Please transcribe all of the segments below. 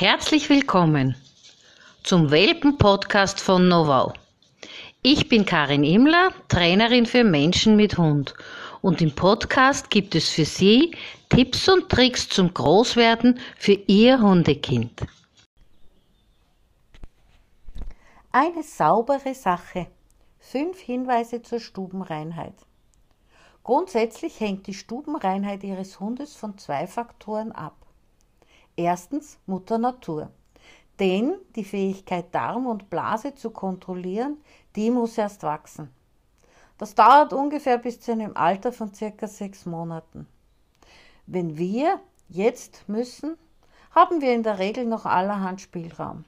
Herzlich willkommen zum Welpen-Podcast von Novau. Ich bin Karin Imler, Trainerin für Menschen mit Hund. Und im Podcast gibt es für Sie Tipps und Tricks zum Großwerden für Ihr Hundekind. Eine saubere Sache. Fünf Hinweise zur Stubenreinheit. Grundsätzlich hängt die Stubenreinheit Ihres Hundes von zwei Faktoren ab. Erstens Mutter Natur. Denn die Fähigkeit, Darm und Blase zu kontrollieren, die muss erst wachsen. Das dauert ungefähr bis zu einem Alter von circa sechs Monaten. Wenn wir jetzt müssen, haben wir in der Regel noch allerhand Spielraum.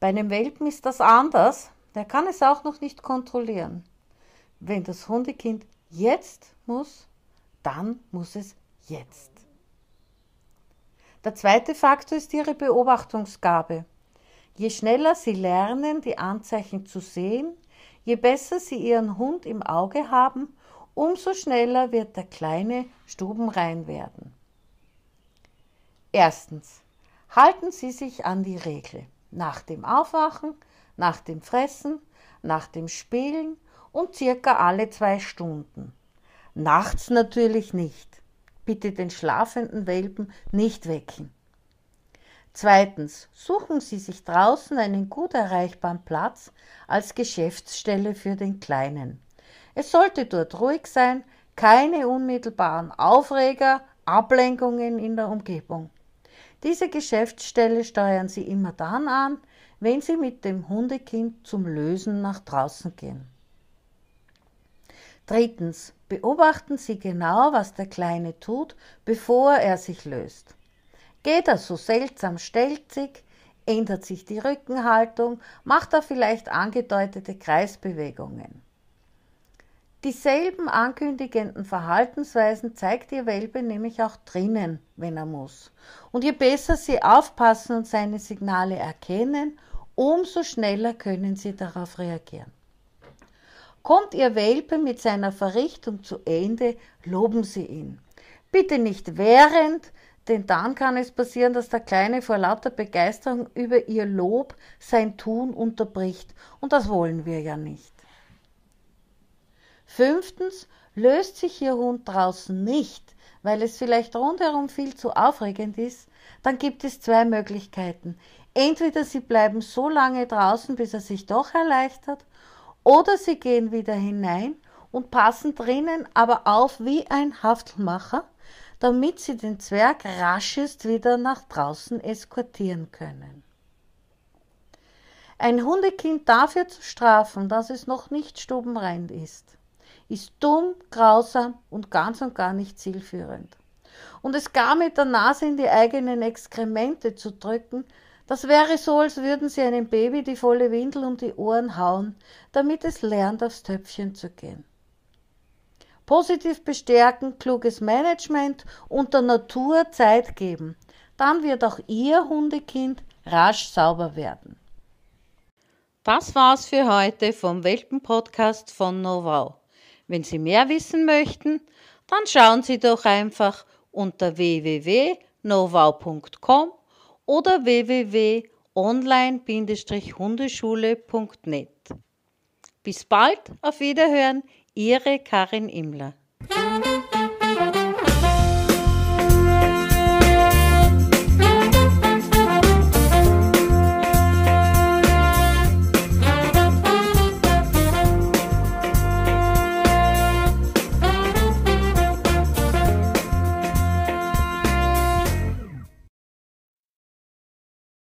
Bei einem Welpen ist das anders, der kann es auch noch nicht kontrollieren. Wenn das Hundekind jetzt muss, dann muss es jetzt. Der zweite Faktor ist ihre Beobachtungsgabe. Je schneller sie lernen, die Anzeichen zu sehen, je besser sie ihren Hund im Auge haben, umso schneller wird der kleine Stubenrein werden. Erstens. Halten Sie sich an die Regel. Nach dem Aufwachen, nach dem Fressen, nach dem Spielen und circa alle zwei Stunden. Nachts natürlich nicht. Bitte den schlafenden Welpen nicht wecken. Zweitens, suchen Sie sich draußen einen gut erreichbaren Platz als Geschäftsstelle für den Kleinen. Es sollte dort ruhig sein, keine unmittelbaren Aufreger, Ablenkungen in der Umgebung. Diese Geschäftsstelle steuern Sie immer dann an, wenn Sie mit dem Hundekind zum Lösen nach draußen gehen. Drittens, Beobachten Sie genau, was der Kleine tut, bevor er sich löst. Geht er so seltsam stelzig, ändert sich die Rückenhaltung, macht er vielleicht angedeutete Kreisbewegungen. Dieselben ankündigenden Verhaltensweisen zeigt Ihr Welpe nämlich auch drinnen, wenn er muss. Und je besser Sie aufpassen und seine Signale erkennen, umso schneller können Sie darauf reagieren. Kommt Ihr Welpe mit seiner Verrichtung zu Ende, loben Sie ihn. Bitte nicht während, denn dann kann es passieren, dass der Kleine vor lauter Begeisterung über Ihr Lob sein Tun unterbricht, und das wollen wir ja nicht. Fünftens, löst sich Ihr Hund draußen nicht, weil es vielleicht rundherum viel zu aufregend ist, dann gibt es zwei Möglichkeiten. Entweder Sie bleiben so lange draußen, bis er sich doch erleichtert, oder sie gehen wieder hinein und passen drinnen aber auf wie ein Haftelmacher, damit sie den Zwerg raschest wieder nach draußen eskortieren können. Ein Hundekind dafür zu strafen, dass es noch nicht stubenrein ist, ist dumm, grausam und ganz und gar nicht zielführend. Und es gar mit der Nase in die eigenen Exkremente zu drücken, das wäre so, als würden sie einem Baby die volle Windel um die Ohren hauen, damit es lernt, aufs Töpfchen zu gehen. Positiv bestärken, kluges Management und der Natur Zeit geben. Dann wird auch Ihr Hundekind rasch sauber werden. Das war's für heute vom Welpen-Podcast von Novau. Wenn Sie mehr wissen möchten, dann schauen Sie doch einfach unter www.nowow.com oder www.online-hundeschule.net. Bis bald, auf Wiederhören, Ihre Karin Imler.